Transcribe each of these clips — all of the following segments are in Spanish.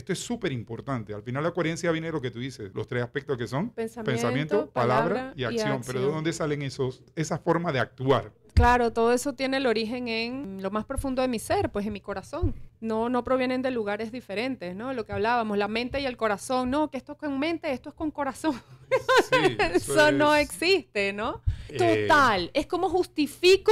Esto es súper importante. Al final la coherencia viene de lo que tú dices, los tres aspectos que son pensamiento, palabra, y, acción. Pero ¿de dónde salen esos, formas de actuar? Claro, todo eso tiene el origen en lo más profundo de mi ser, pues en mi corazón. No, no provienen de lugares diferentes, ¿no? Lo que hablábamos, la mente y el corazón. No, que esto es con mente, esto es con corazón. eso, no existe, ¿no? Eh, Total. Es como justifico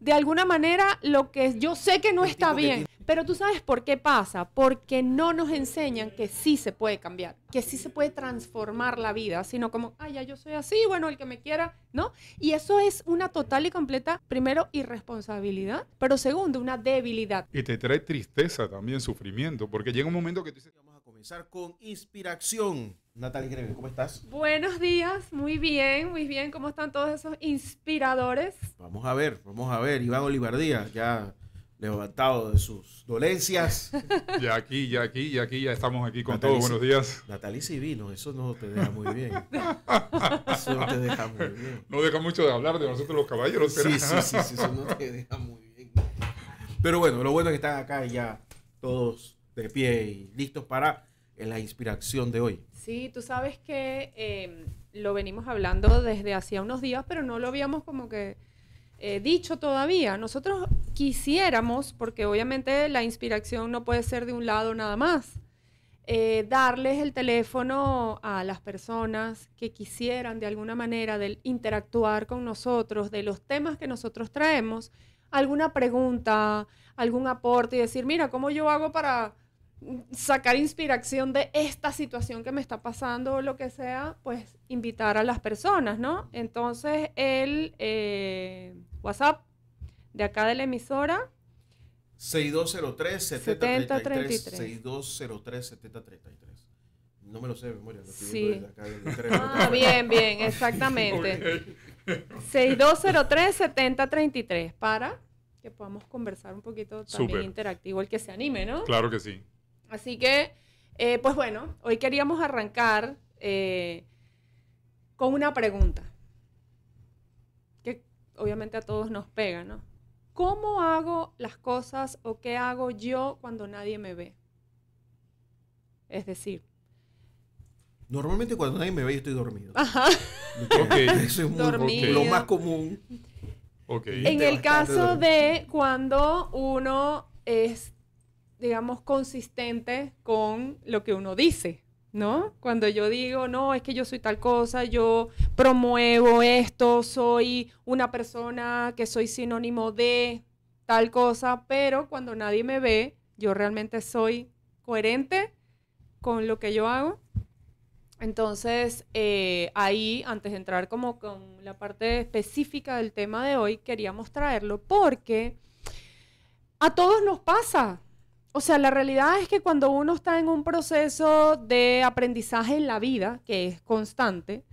de alguna manera lo que yo sé que no está bien. Pero tú sabes por qué pasa, porque no nos enseñan que sí se puede cambiar, que sí se puede transformar la vida, sino como, ay, ya yo soy así, bueno, el que me quiera, ¿no? Y eso es una total y completa, primero, irresponsabilidad, pero segundo, una debilidad. Y te trae tristeza también, sufrimiento, porque llega un momento que tú dices, vamos a comenzar con inspiración. Natalie Greve, ¿cómo estás? Buenos días, muy bien, muy bien. ¿Cómo están todos esos inspiradores? Vamos a ver, vamos a ver. Iván Díaz, ya levantado de sus dolencias. Ya aquí, ya aquí, ya aquí, ya estamos aquí con todos. Buenos días. Natalicia y vino, eso no te deja muy bien. Eso no te deja muy bien. No deja mucho de hablar de nosotros los caballeros. Sí, sí, sí, eso no te deja muy bien. Pero bueno, lo bueno es que están acá ya todos de pie y listos para eh, la inspiración de hoy. Sí, tú sabes que eh, lo venimos hablando desde hacía unos días, pero no lo habíamos como que eh, dicho todavía. Nosotros quisiéramos, porque obviamente la inspiración no puede ser de un lado nada más, eh, darles el teléfono a las personas que quisieran de alguna manera interactuar con nosotros, de los temas que nosotros traemos, alguna pregunta, algún aporte y decir, mira, ¿cómo yo hago para sacar inspiración de esta situación que me está pasando o lo que sea, pues invitar a las personas, ¿no? Entonces, el, WhatsApp de acá de la emisora. 6203-7033. 6203-7033. No me lo sé de memoria. Lo sí. acá, ah, bien, bien, exactamente. 6203-7033 para que podamos conversar un poquito también interactivo, el que se anime, ¿no? Claro que sí. Así que, eh, pues bueno, hoy queríamos arrancar eh, con una pregunta obviamente a todos nos pega, ¿no? ¿Cómo hago las cosas o qué hago yo cuando nadie me ve? Es decir, Normalmente cuando nadie me ve yo estoy dormido. Ajá. Eso es lo más común. En el caso de cuando uno es, digamos, consistente con lo que uno dice. ¿no? Cuando yo digo, no, es que yo soy tal cosa, yo promuevo esto, soy una persona que soy sinónimo de tal cosa, pero cuando nadie me ve, yo realmente soy coherente con lo que yo hago. Entonces, eh, ahí, antes de entrar como con la parte específica del tema de hoy, queríamos traerlo porque a todos nos pasa, o sea, la realidad es que cuando uno está en un proceso de aprendizaje en la vida, que es constante,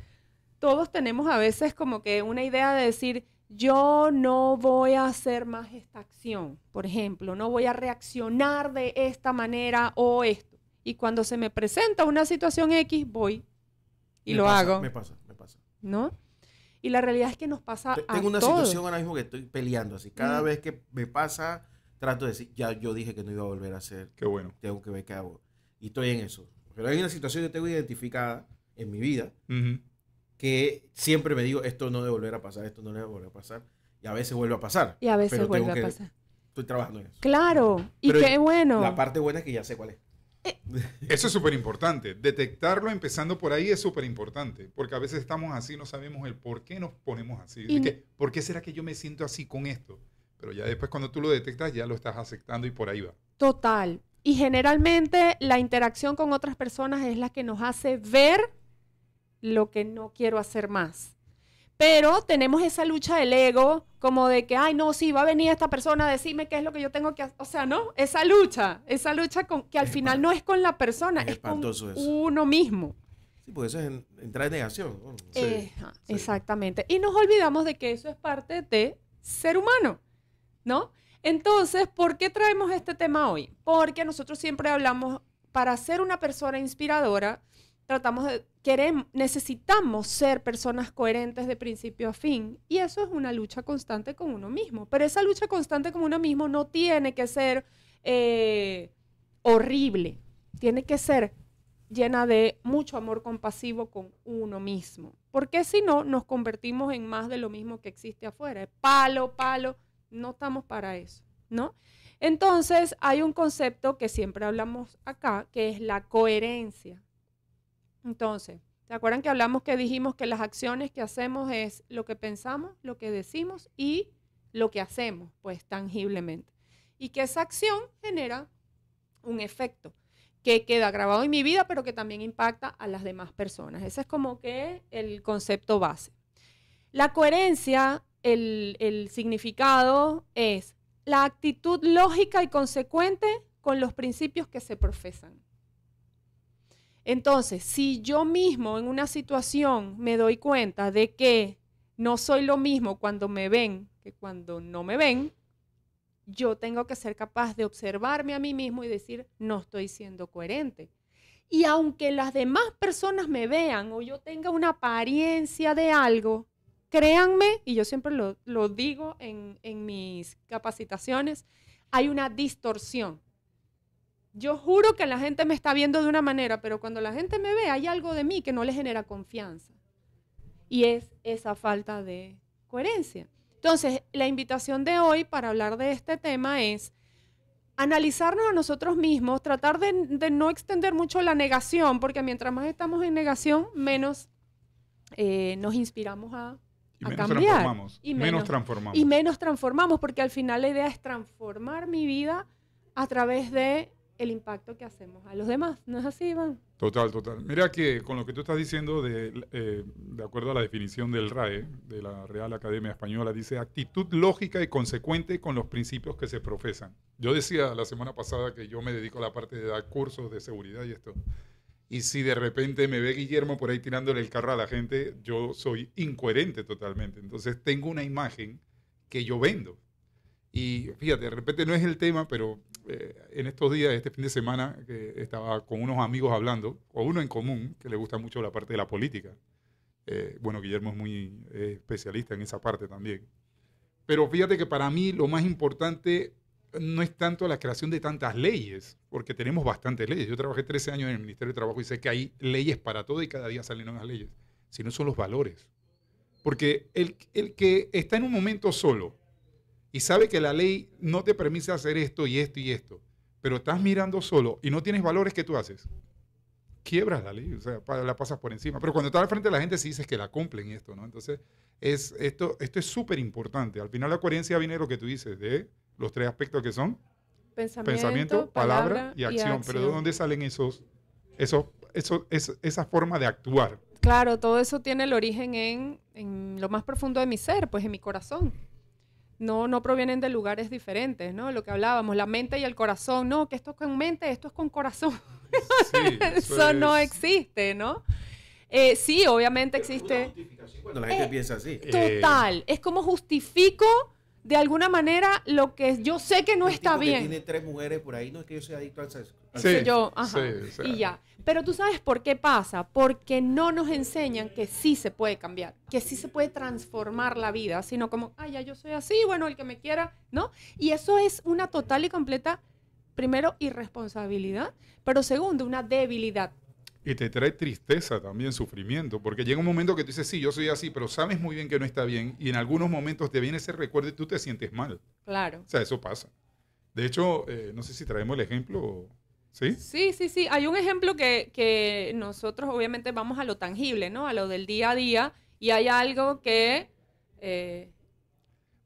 todos tenemos a veces como que una idea de decir, yo no voy a hacer más esta acción, por ejemplo, no voy a reaccionar de esta manera o esto. Y cuando se me presenta una situación X, voy y lo hago. Me pasa, me pasa. ¿No? Y la realidad es que nos pasa a Tengo una situación ahora mismo que estoy peleando, así cada vez que me pasa trato de decir, ya yo dije que no iba a volver a hacer. Qué bueno. Tengo que ver qué hago. Y estoy en eso. Pero hay una situación que tengo identificada en mi vida que siempre me digo, esto no debe volver a pasar, esto no debe volver a pasar. Y a veces vuelve a pasar. Y a veces vuelve a pasar. Estoy trabajando en eso. Claro, y qué bueno. La parte buena es que ya sé cuál es. Eh. Eso es súper importante. Detectarlo empezando por ahí es súper importante. Porque a veces estamos así, no sabemos el por qué nos ponemos así. Y... ¿Por qué será que yo me siento así con esto? Pero ya después cuando tú lo detectas ya lo estás aceptando y por ahí va. Total. Y generalmente la interacción con otras personas es la que nos hace ver lo que no quiero hacer más. Pero tenemos esa lucha del ego, como de que, ay, no, sí, va a venir esta persona a decirme qué es lo que yo tengo que hacer. O sea, no, esa lucha, esa lucha con, que al final no es con la persona, es, con uno mismo. Sí, pues eso es entrar en negación. exactamente. Y nos olvidamos de que eso es parte de ser humano. ¿no? Entonces, ¿por qué traemos este tema hoy? Porque nosotros siempre hablamos, para ser una persona inspiradora, tratamos de, necesitamos ser personas coherentes de principio a fin. Y eso es una lucha constante con uno mismo. Pero esa lucha constante con uno mismo no tiene que ser eh, horrible, tiene que ser llena de mucho amor compasivo con uno mismo. Porque si no, nos convertimos en más de lo mismo que existe afuera. Palo, palo, no estamos para eso, ¿no? Entonces, hay un concepto que siempre hablamos acá, que es la coherencia. Entonces, ¿se acuerdan que hablamos que dijimos que las acciones que hacemos es lo que pensamos, lo que decimos y lo que hacemos, pues tangiblemente? Y que esa acción genera un efecto que queda grabado en mi vida, pero que también impacta a las demás personas. Ese es como que el concepto base. La coherencia el, significado es la actitud lógica y consecuente con los principios que se profesan. Entonces, si yo mismo en una situación me doy cuenta de que no soy lo mismo cuando me ven que cuando no me ven, yo tengo que ser capaz de observarme a mí mismo y decir, no estoy siendo coherente. Y aunque las demás personas me vean o yo tenga una apariencia de algo, créanme, y yo siempre lo, digo en, mis capacitaciones, hay una distorsión. Yo juro que la gente me está viendo de una manera, pero cuando la gente me ve hay algo de mí que no le genera confianza. Y es esa falta de coherencia. Entonces, la invitación de hoy para hablar de este tema es analizarnos a nosotros mismos, tratar de, no extender mucho la negación, porque mientras más estamos en negación, menos eh, nos inspiramos a y menos Transformamos, y menos, transformamos. porque al final la idea es transformar mi vida a través de el impacto que hacemos a los demás. ¿No es así, Iván? Total, total. Mira que con lo que tú estás diciendo, de, eh, de acuerdo a la definición del RAE, de la Real Academia Española, dice actitud lógica y consecuente con los principios que se profesan. Yo decía la semana pasada que yo me dedico a la parte de dar cursos de seguridad y esto. Y si de repente me ve Guillermo por ahí tirándole el carro a la gente, yo soy incoherente totalmente. Entonces tengo una imagen que yo vendo. Y fíjate, de repente no es el tema, pero eh, en estos días, este fin de semana, estaba con unos amigos hablando, o uno en común, que le gusta mucho la parte de la política. Eh, bueno, Guillermo es muy eh, especialista en esa parte también. Pero fíjate que para mí lo más importante no es tanto la creación de tantas leyes, porque tenemos bastantes leyes. Yo trabajé 13 años en el Ministerio de Trabajo y sé que hay leyes para todo y cada día salen nuevas leyes, sino son los valores. Porque el, el que está en un momento solo y sabe que la ley no te permite hacer esto y esto y esto, pero estás mirando solo y no tienes valores que tú haces, quiebras la ley, o sea, la pasas por encima. Pero cuando estás al frente de la gente si dices que la cumplen esto, ¿no? Entonces, es, esto, esto es súper importante. Al final la coherencia viene de lo que tú dices, de los tres aspectos que son pensamiento, palabra, y, acción. Pero ¿de dónde salen esos, esos, esos, esa forma de actuar? Claro, todo eso tiene el origen en, en, lo más profundo de mi ser, pues en mi corazón. No, no provienen de lugares diferentes, ¿no? Lo que hablábamos, la mente y el corazón. No, que esto es con mente, esto es con corazón. eso, no existe, ¿no? Eh, sí, obviamente existe. cuando la gente eh, piensa así. Eh. Total. Es como justifico de alguna manera lo que yo sé que no está bien. tiene tres mujeres por ahí, no es que yo sea adicto al sexo. Sí, yo, ajá, y ya. Pero tú sabes por qué pasa, porque no nos enseñan que sí se puede cambiar, que sí se puede transformar la vida, sino como, ah, ya yo soy así, bueno, el que me quiera, ¿no? Y eso es una total y completa, primero, irresponsabilidad, pero segundo, una debilidad y te trae tristeza también, sufrimiento, porque llega un momento que tú dices, sí, yo soy así, pero sabes muy bien que no está bien y en algunos momentos te viene ese recuerdo y tú te sientes mal. Claro. O sea, eso pasa. De hecho, eh, no sé si traemos el ejemplo. ¿Sí? Sí, sí, sí. Hay un ejemplo que, nosotros obviamente vamos a lo tangible, ¿no? A lo del día a día y hay algo que... Eh,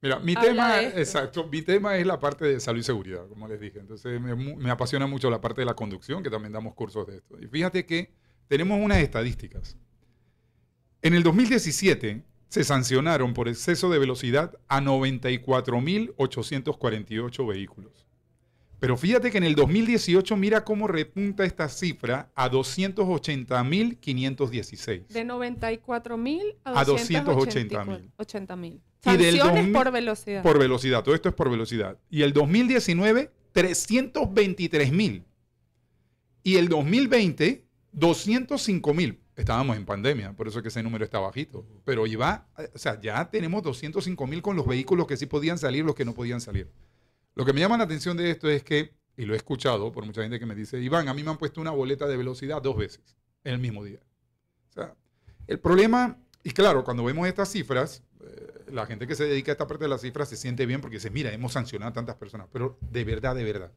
Mira, mi tema, exacto, mi tema es la parte de salud y seguridad, como les dije. Entonces me, me, apasiona mucho la parte de la conducción, que también damos cursos de esto. Y fíjate que tenemos unas estadísticas. En el 2017 se sancionaron por exceso de velocidad a 94.848 vehículos. Pero fíjate que en el 2018 mira cómo repunta esta cifra a 280.516. De 94.000 a, a 280.000. mil. Sanciones mil. por velocidad. Por velocidad, todo esto es por velocidad. Y el 2019, 323.000. Y el 2020, 205.000. Estábamos en pandemia, por eso que ese número está bajito. Pero eh, ya tenemos 205.000 con los vehículos que sí podían salir, los que no podían salir. Lo que me llama la atención de esto es que, y lo he escuchado por mucha gente que me dice, Iván, a mí me han puesto una boleta de velocidad dos veces en el mismo día. O sea, el problema, y claro, cuando vemos estas cifras, eh, la gente que se dedica a esta parte de las cifras se siente bien porque dice, mira, hemos sancionado a tantas personas, pero de verdad, de verdad,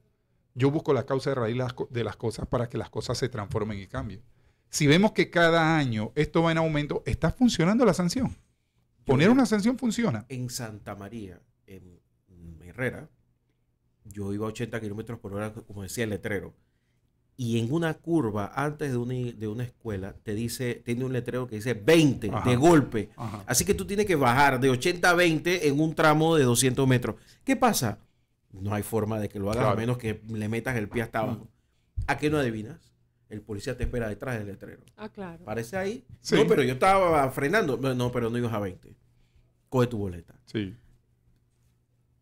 yo busco la causa de raíz de las cosas para que las cosas se transformen y cambien. Si vemos que cada año esto va en aumento, está funcionando la sanción. Poner una sanción funciona. En Santa María, en Herrera, yo iba a 80 kilómetros por hora, como decía el letrero. Y en una curva, antes de una, de una escuela, te dice, tiene un letrero que dice 20 de golpe. Así que tú tienes que bajar de 80 a 20 en un tramo de 200 metros. ¿Qué pasa? No hay forma de que lo hagas a menos que le metas el pie hasta abajo. ¿A qué no adivinas? el policía te espera detrás del letrero. Ah, claro. Parece ahí. No, pero yo estaba frenando. No, pero no ibas a 20. Coge tu boleta. Sí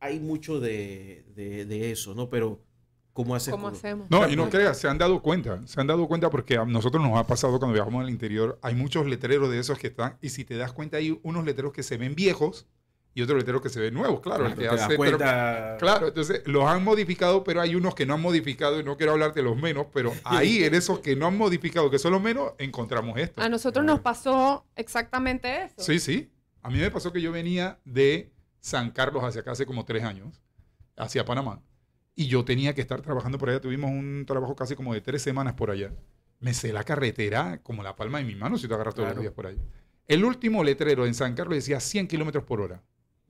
hay mucho de, eso, ¿no? Pero... ¿Cómo, hacemos? No, y no creas, se han dado cuenta, se han dado cuenta porque a nosotros nos ha pasado cuando viajamos al interior, hay muchos letreros de esos que están, y si te das cuenta hay unos letreros que se ven viejos y otros letreros que se ven nuevos, claro. claro, te das cuenta... claro entonces los han modificado, pero hay unos que no han modificado y no quiero hablarte de los menos, pero ahí en esos que no han modificado, que son los menos, encontramos esto. A nosotros nos pasó exactamente eso. Sí, sí. A mí me pasó que yo venía de San Carlos hacia acá hace como tres años, hacia Panamá, y yo tenía que estar trabajando por allá. Tuvimos un trabajo casi como de tres semanas por allá. Me sé la carretera como la palma de mi mano si te agarras todos los días por allá. El último letrero en San Carlos decía 100 kilómetros por hora.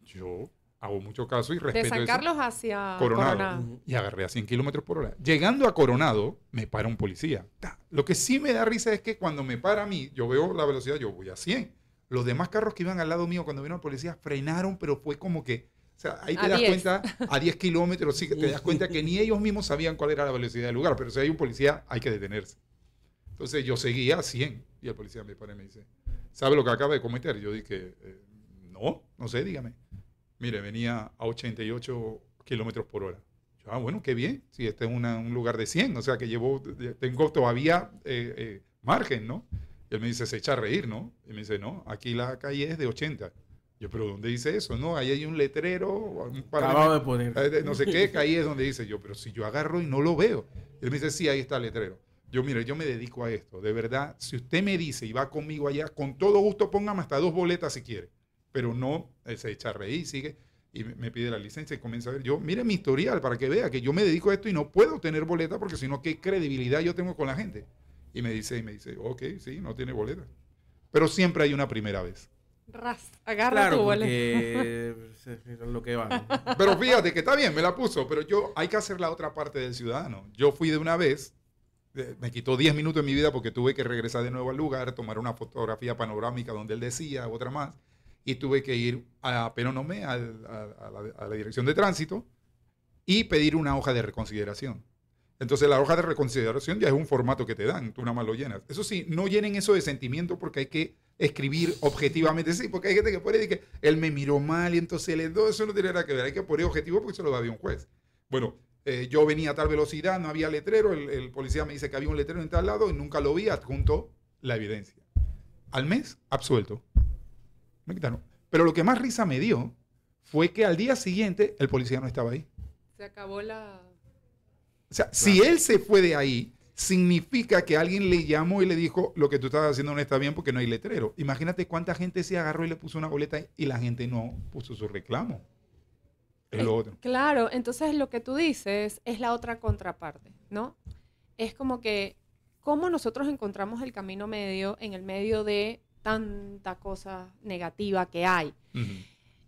Yo hago mucho caso y respeto. De San Carlos hacia Coronado, Y agarré a 100 kilómetros por hora. Llegando a Coronado, me para un policía. Lo que sí me da risa es que cuando me para a mí, yo veo la velocidad, yo voy a 100. Los demás carros que iban al lado mío cuando vino la policía frenaron, pero fue como que, o sea, ahí te das cuenta, a 10 kilómetros, sí, te das cuenta que ni ellos mismos sabían cuál era la velocidad del lugar, pero si hay un policía, hay que detenerse. Entonces yo seguía a 100 y el policía me para y me dice, ¿sabe lo que acaba de cometer? Yo dije, eh, no, no sé, dígame. Mire, venía a 88 kilómetros por hora. Yo, ah, bueno, qué bien, si este es un lugar de 100, o sea que llevo, tengo todavía eh, eh, margen, ¿no? Y él me dice, se echa a reír, ¿no? Y me dice, no, aquí la calle es de 80. Yo, pero ¿dónde dice eso? No, ahí hay un letrero. Un de, poner. No sé qué, calle es donde dice yo, pero si yo agarro y no lo veo. Él me dice, sí, ahí está el letrero. Yo, mire, yo me dedico a esto. De verdad, si usted me dice y va conmigo allá, con todo gusto póngame hasta dos boletas si quiere. Pero no, él se echa a reír, sigue y me pide la licencia y comienza a ver. Yo, mire mi historial para que vea que yo me dedico a esto y no puedo tener boleta porque si no, ¿qué credibilidad yo tengo con la gente? Y me dice, y me dice, ok, sí, no tiene boleta. Pero siempre hay una primera vez. Ras, agarra tu boleta. Eh, lo que va. Pero fíjate que está bien, me la puso, pero yo hay que hacer la otra parte del ciudadano. Yo fui de una vez, eh, me quitó 10 minutos de mi vida porque tuve que regresar de nuevo al lugar, tomar una fotografía panorámica donde él decía, otra más, y tuve que ir a pero no me, a la dirección de tránsito, y pedir una hoja de reconsideración. Entonces la hoja de reconsideración ya es un formato que te dan, tú nada más lo llenas. Eso sí, no llenen eso de sentimiento porque hay que escribir objetivamente. Sí, porque hay gente que pone y que él me miró mal y entonces le doy. eso no tiene nada que ver. Hay que poner objetivo porque se lo da un juez. Bueno, eh, yo venía a tal velocidad, no había letrero, el, el, policía me dice que había un letrero en tal lado y nunca lo vi, adjunto la evidencia. Al mes, absuelto. Me quitaron. Pero lo que más risa me dio fue que al día siguiente el policía no estaba ahí. Se acabó la... O sea, si él se fue de ahí, significa que alguien le llamó y le dijo, lo que tú estás haciendo no está bien porque no hay letrero. Imagínate cuánta gente se agarró y le puso una boleta y la gente no puso su reclamo. Es eh, lo otro. Claro, entonces lo que tú dices es la otra contraparte, ¿no? Es como que, ¿cómo nosotros encontramos el camino medio en el medio de tanta cosa negativa que hay?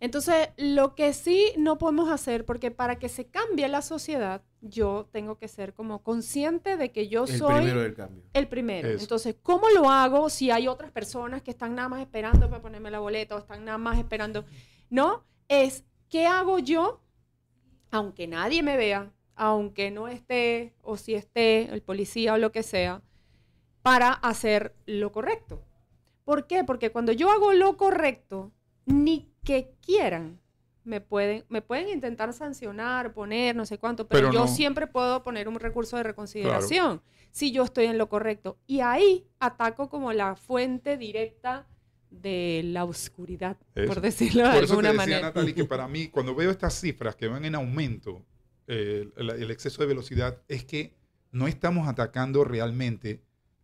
Entonces, lo que sí no podemos hacer, porque para que se cambie la sociedad, yo tengo que ser como consciente de que yo el soy primero del cambio. el primero. Entonces, ¿cómo lo hago si hay otras personas que están nada más esperando para ponerme la boleta o están nada más esperando? No, es ¿qué hago yo? Aunque nadie me vea, aunque no esté o si esté el policía o lo que sea, para hacer lo correcto. ¿Por qué? Porque cuando yo hago lo correcto, ni que quieran. Me pueden, me pueden intentar sancionar, poner, no sé cuánto, pero, yo siempre puedo poner un recurso de reconsideración si yo estoy en lo correcto. Y ahí ataco como la fuente directa de la oscuridad, por decirlo de alguna manera. que para mí, cuando veo estas cifras que van en aumento, eh, el, exceso de velocidad, es que no estamos atacando realmente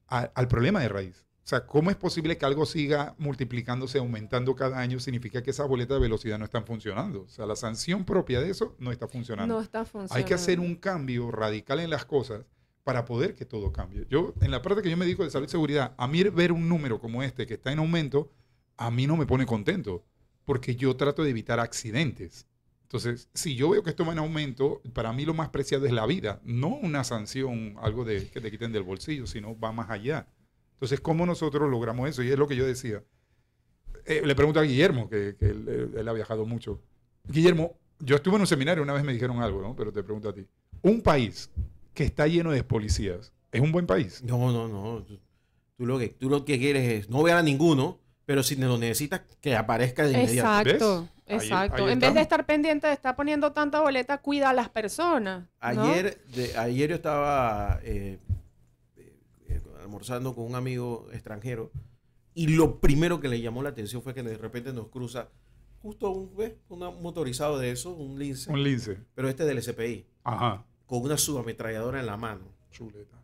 al problema de raíz. O sea, ¿cómo es posible que algo siga multiplicándose, aumentando cada año? Significa que esas boletas de velocidad no están funcionando. O sea, la sanción propia de eso no está funcionando. No está funcionando. Hay que hacer un cambio radical en las cosas para poder que todo cambie. Yo, en la parte que yo me dedico de salud y seguridad, a mí ver un número como este que está en aumento, a mí no me pone contento, porque yo trato de evitar accidentes. Entonces, si yo veo que esto va en aumento, para mí lo más preciado es la vida, no una sanción, algo de, que te quiten del bolsillo, sino va más allá. Entonces, ¿cómo nosotros logramos eso? Y es lo que yo decía. Eh, le pregunto a Guillermo, que, él, ha viajado mucho. Guillermo, yo estuve en un seminario, una vez me dijeron algo, ¿no? Pero te pregunto a ti. Un país que está lleno de policías, ¿es un buen país? No, no, no. Tú, lo, que, tú lo que quieres es no ver a ninguno, pero si lo necesitas, que aparezca de inmediato. Exacto. Exacto. en vez de estar pendiente de estar poniendo tanta boleta, cuida a las personas. Ayer, ayer yo estaba eh, almorzando con un amigo extranjero y lo primero que le llamó la atención fue que de repente nos cruza justo un, ¿ves? un motorizado de eso, un lince. Un lince. Pero este del SPI. Ajá. Con una subametralladora en la mano. Chuleta.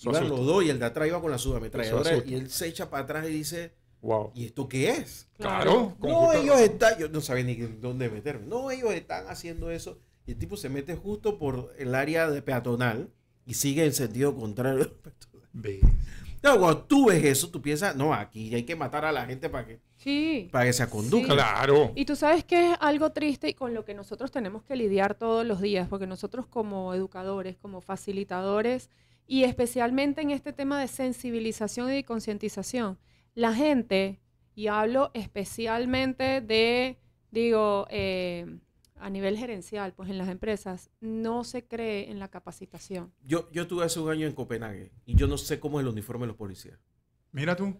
Iban los dos y el de atrás iba con la subametralladora y él se echa para atrás y dice, wow. ¿y esto qué es? Claro. no, ellos están, yo no sabía ni dónde meterme. No, ellos están haciendo eso. Y el tipo se mete justo por el área de peatonal y sigue en sentido contrario. No, cuando tú ves eso, tú piensas, no, aquí hay que matar a la gente para que, sí, para que se conduzca. Claro. Y tú sabes que es algo triste y con lo que nosotros tenemos que lidiar todos los días, porque nosotros como educadores, como facilitadores, y especialmente en este tema de sensibilización y concientización, la gente, y hablo especialmente de, digo, eh, a nivel gerencial, pues en las empresas, no se cree en la capacitación. Yo, yo estuve hace un año en Copenhague y yo no sé cómo es el uniforme de los policías. Mira tú.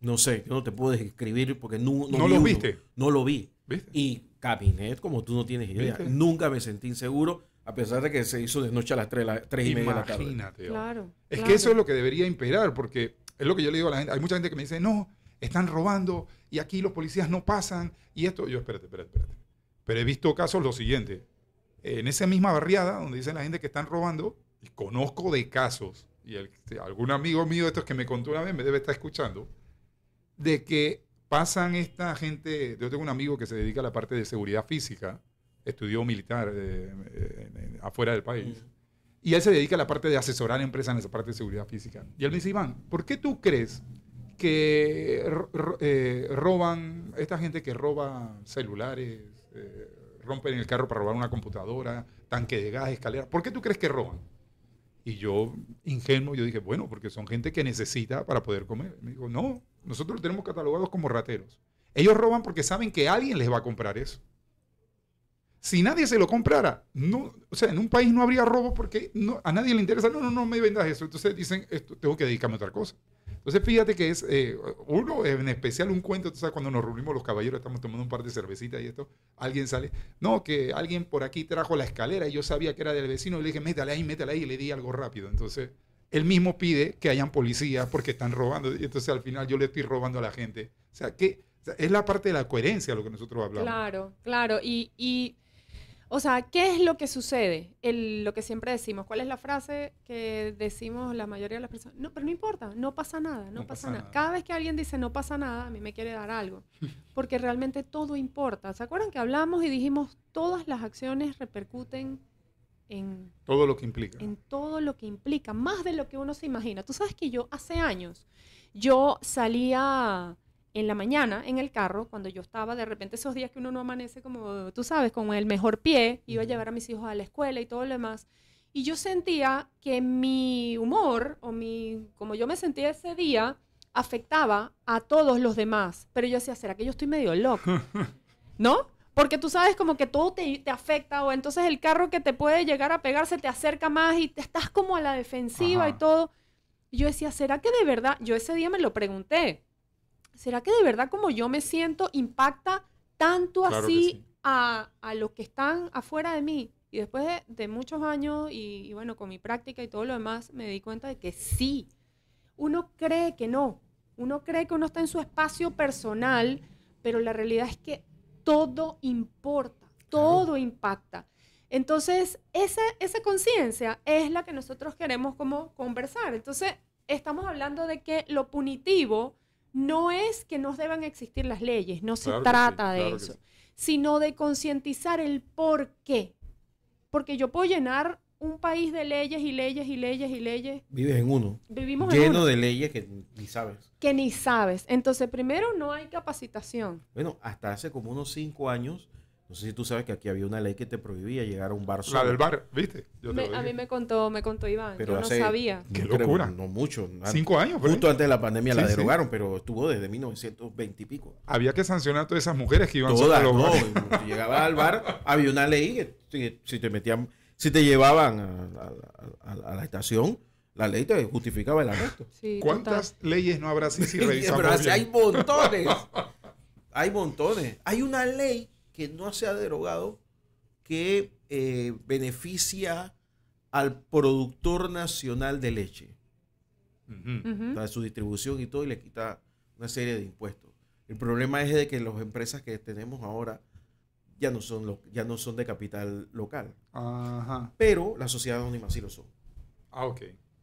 No sé, yo no te puedo describir porque no, no, lo viste. no lo vi. ¿Viste? Y cabinet como tú no tienes idea. Nunca me sentí inseguro a pesar de que se hizo de noche a las 3, y media de la tarde. Imagínate. Claro, es que eso es lo que debería imperar porque es lo que yo le digo a la gente. Hay mucha gente que me dice, no, están robando y aquí los policías no pasan y esto. Yo, espérate, espérate, espérate. Pero he visto casos lo siguiente. En esa misma barriada donde dicen la gente que están robando, y conozco de casos, y este, algún amigo mío de estos que me contó una vez me debe estar escuchando, de que pasan esta gente, yo tengo un amigo que se dedica a la parte de seguridad física, estudió militar eh, afuera del país, y él se dedica a la parte de asesorar empresas en esa parte de seguridad física. Y él me dice, Iván, ¿por qué tú crees que eh, roban, esta gente que roba celulares, eh, rompen el carro para robar una computadora, tanque de gas, escalera. ¿Por qué tú crees que roban? Y yo, ingenuo, yo dije, bueno, porque son gente que necesita para poder comer. Me dijo, no, nosotros lo tenemos catalogados como rateros. Ellos roban porque saben que alguien les va a comprar eso. Si nadie se lo comprara, no, o sea, en un país no habría robo porque no, a nadie le interesa, no, no, no me vendas eso. Entonces dicen, esto tengo que dedicarme a otra cosa. Entonces, fíjate que es, eh, uno, en especial un cuento, tú sabes, cuando nos reunimos los caballeros, estamos tomando un par de cervecitas y esto, alguien sale, no, que alguien por aquí trajo la escalera y yo sabía que era del vecino y le dije, métale ahí, métale ahí, y le di algo rápido. Entonces, él mismo pide que hayan policías porque están robando y entonces al final yo le estoy robando a la gente. O sea, que es la parte de la coherencia lo que nosotros hablamos. Claro, claro, y o sea, ¿qué es lo que sucede? lo que siempre decimos, ¿cuál es la frase que decimos la mayoría de las personas? No, pero no importa, no pasa nada, no, pasa, nada. Cada vez que alguien dice no pasa nada, a mí me quiere dar algo, porque realmente todo importa. ¿Se acuerdan que hablamos y dijimos todas las acciones repercuten en... Todo lo que implica. En todo lo que implica, más de lo que uno se imagina. Tú sabes que yo hace años, yo salía en la mañana en el carro, cuando yo estaba de repente esos días que uno no amanece como tú sabes, con el mejor pie, iba a llevar a mis hijos a la escuela y todo lo demás. Y yo sentía que mi humor o mi, como yo me sentía ese día, afectaba a todos los demás. Pero yo decía, ¿será que yo estoy medio loco? ¿No? Porque tú sabes como que todo te, te, afecta o entonces el carro que te puede llegar a pegarse te acerca más y te estás como a la defensiva y todo. yo decía, ¿será que de verdad? Yo ese día me lo pregunté. ¿será que de verdad como yo me siento impacta tanto así a, a, los que están afuera de mí? Y después de, muchos años y, bueno, con mi práctica y todo lo demás, me di cuenta de que sí. Uno cree que no. Uno cree que uno está en su espacio personal, pero la realidad es que todo importa, todo impacta. Entonces, esa, esa conciencia es la que nosotros queremos como conversar. Entonces, estamos hablando de que lo punitivo no es que no deban existir las leyes, no se trata de eso, sino de concientizar el por qué. Porque yo puedo llenar un país de leyes y leyes y leyes y leyes. Vives en uno. Vivimos lleno en uno. de leyes que ni sabes. Que ni sabes. Entonces, primero, no hay capacitación. Bueno, hasta hace como unos cinco años no sé si tú sabes que aquí había una ley que te prohibía llegar a un bar solo. La del bar, ¿viste? a mí me contó, me contó Iván. Pero yo no sabía. Qué locura. no mucho. Cinco años. Justo antes de la pandemia la derogaron, pero estuvo desde 1920 y pico. Había que sancionar a todas esas mujeres que iban a los no. si llegabas al bar, había una ley que si, te metían, si te llevaban a, la estación, la ley te justificaba el arresto. ¿Cuántas leyes no habrá así si revisamos hay montones. hay montones. Hay una ley que no se ha derogado que eh, beneficia al productor nacional de leche. su distribución y todo, y le quita una serie de impuestos. El problema es de que las empresas que tenemos ahora ya no son, ya no son de capital local. Pero la sociedad anónima sí lo son. Ah,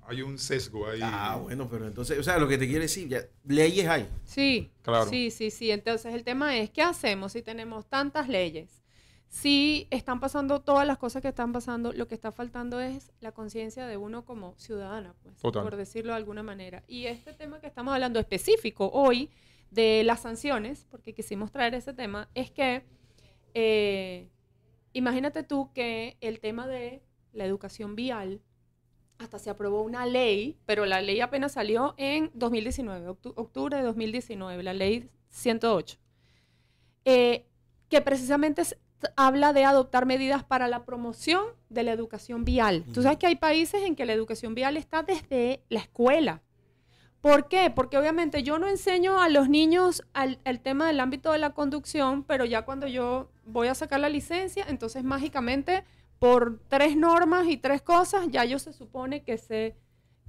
hay un sesgo ahí. Ah, bueno, pero entonces, o sea, lo que te quiere decir, leyes hay. Sí, claro. Sí, sí, sí. Entonces el tema es, ¿qué hacemos si tenemos tantas leyes? Si están pasando todas las cosas que están pasando, lo que está faltando es la conciencia de uno como ciudadana, pues, por decirlo de alguna manera. Y este tema que estamos hablando específico hoy de las sanciones, porque quisimos traer ese tema, es que eh, imagínate tú que el tema de la educación vial hasta se aprobó una ley, pero la ley apenas salió en 2019, octubre de 2019, la ley 108, eh, que precisamente habla de adoptar medidas para la promoción de la educación vial. Tú sabes que hay países en que la educación vial está desde la escuela. ¿Por qué? Porque obviamente yo no enseño a los niños el tema del ámbito de la conducción, pero ya cuando yo voy a sacar la licencia, entonces mágicamente por tres normas y tres cosas, ya yo se supone que sé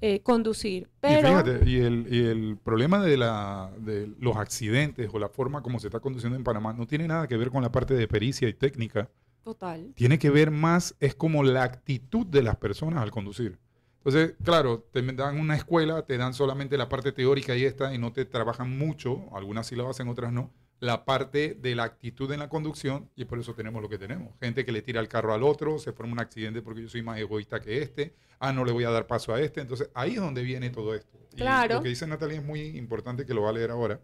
eh, conducir. Pero... Y fíjate, el, problema de, la, de los accidentes o la forma como se está conduciendo en Panamá no tiene nada que ver con la parte de pericia y técnica. Total. Tiene que ver más, es como la actitud de las personas al conducir. Entonces, claro, te dan una escuela, te dan solamente la parte teórica y esta, y no te trabajan mucho, algunas sí la hacen, otras no, la parte de la actitud en la conducción y por eso tenemos lo que tenemos. Gente que le tira el carro al otro, se forma un accidente porque yo soy más egoísta que este, ah, no le voy a dar paso a este. Entonces ahí es donde viene todo esto. Y lo que dice Natalia es muy importante que lo va a leer ahora,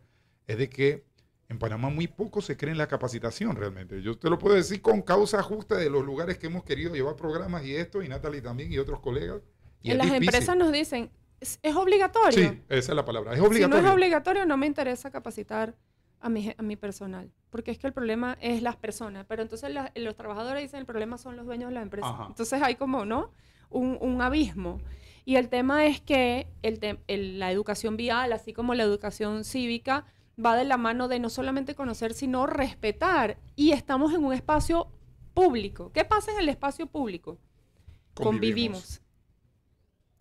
es de que en Panamá muy poco se cree en la capacitación realmente. Yo te lo puedo decir con causa justa de los lugares que hemos querido llevar programas y esto, y Natalia también y otros colegas. Y en las empresas nos dicen, es obligatorio. Sí, esa es la palabra, es obligatorio. Si no es obligatorio, no me interesa capacitar a mi, a mi personal. Porque es que el problema es las personas. Pero entonces los trabajadores dicen el problema son los dueños de la empresa. Entonces hay como, ¿no? Un, abismo. Y el tema es que el la educación vial, así como la educación cívica, va de la mano de no solamente conocer, sino respetar. Y estamos en un espacio público. ¿Qué pasa en el espacio público? Convivimos.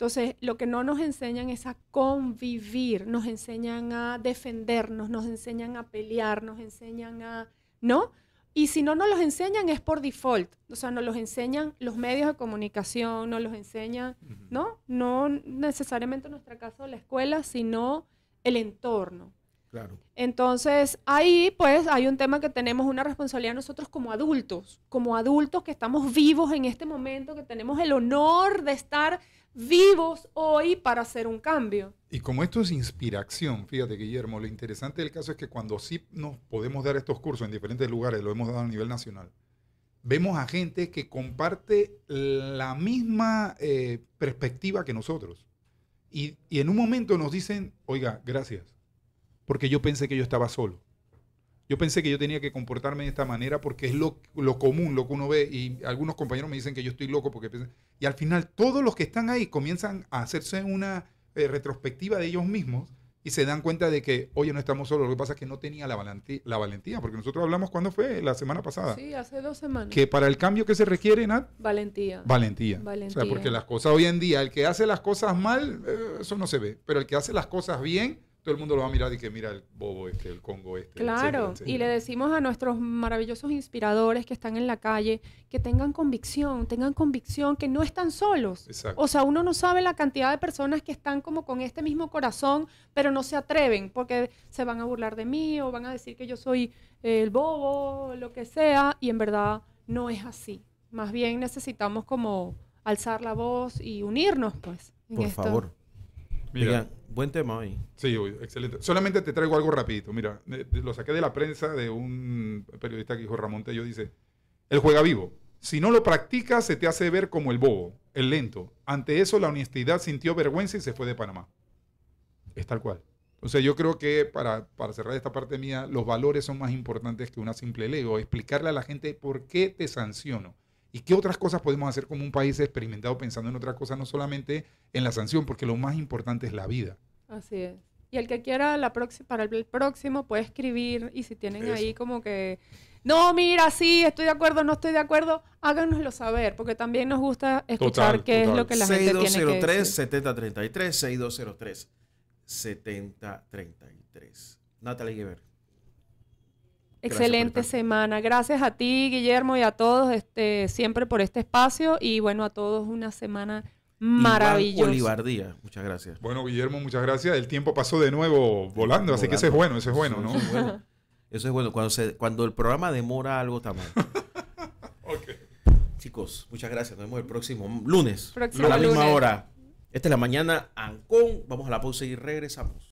Entonces, lo que no nos enseñan es a convivir, nos enseñan a defendernos, nos enseñan a pelear, nos enseñan a, ¿no? Y si no nos los enseñan es por default, o sea, nos los enseñan los medios de comunicación, nos los enseñan, ¿no? No necesariamente nuestra casa o la escuela, sino el entorno. Claro. Entonces, ahí pues hay un tema que tenemos una responsabilidad nosotros como adultos, como adultos que estamos vivos en este momento, que tenemos el honor de estar vivos hoy para hacer un cambio. Y como esto es inspiración, fíjate Guillermo, lo interesante del caso es que cuando sí nos podemos dar estos cursos en diferentes lugares, lo hemos dado a nivel nacional, vemos a gente que comparte la misma eh, perspectiva que nosotros. Y, en un momento nos dicen, oiga, gracias, porque yo pensé que yo estaba solo. Yo pensé que yo tenía que comportarme de esta manera porque es lo, lo, común, lo que uno ve. Y algunos compañeros me dicen que yo estoy loco porque piensan. Y al final todos los que están ahí comienzan a hacerse una eh, retrospectiva de ellos mismos y se dan cuenta de que, oye, no estamos solos. Lo que pasa es que no tenía la valentía, la valentía porque nosotros hablamos cuando fue, la semana pasada. Sí, hace dos semanas. Que para el cambio que se requiere, Nat. Valentía. Valentía. valentía. O sea, porque las cosas hoy en día, el que hace las cosas mal, eh, eso no se ve. Pero el que hace las cosas bien, todo el mundo lo va a mirar y que mira el bobo este, el Congo este. Claro, y le decimos a nuestros maravillosos inspiradores que están en la calle que tengan convicción, tengan convicción que no están solos. O sea, uno no sabe la cantidad de personas que están como con este mismo corazón, pero no se atreven porque se van a burlar de mí o van a decir que yo soy el bobo, lo que sea, y en verdad no es así. Más bien necesitamos como alzar la voz y unirnos, pues. En Por favor. Mira, buen tema hoy. Sí, excelente. Solamente te traigo algo rapidito. Mira, eh, lo saqué de la prensa de un periodista que dijo Ramón Tello, dice, el juega vivo. Si no lo practicas, se te hace ver como el bobo, el lento. Ante eso, la honestidad sintió vergüenza y se fue de Panamá. Es tal cual. Entonces, yo creo que para, cerrar esta parte mía, los valores son más importantes que una simple ley. O Explicarle a la gente por qué te sanciono. ¿Y qué otras cosas podemos hacer como un país experimentado pensando en otras cosas, no solamente en la sanción, porque lo más importante es la vida? Así es. Y el que quiera la para el próximo puede escribir y si tienen ahí como que, no, mira, sí, estoy de acuerdo, no estoy de acuerdo, háganoslo saber, porque también nos gusta escuchar qué es lo que la gente tiene que decir. 7033 6203 7033. Natalie Guevara. Excelente semana. Gracias a ti, Guillermo, y a todos este, siempre por este espacio. Y bueno, a todos una semana maravillosa. Bolivardía muchas gracias. Bueno, Guillermo, muchas gracias. El tiempo pasó de nuevo volando, así que eso es bueno, eso es bueno, ¿no? Eso es bueno. Cuando, cuando el programa demora algo está mal. Chicos, muchas gracias. Nos vemos el próximo lunes. a la misma hora. Esta es la mañana, Ancón. Vamos a la pausa y regresamos.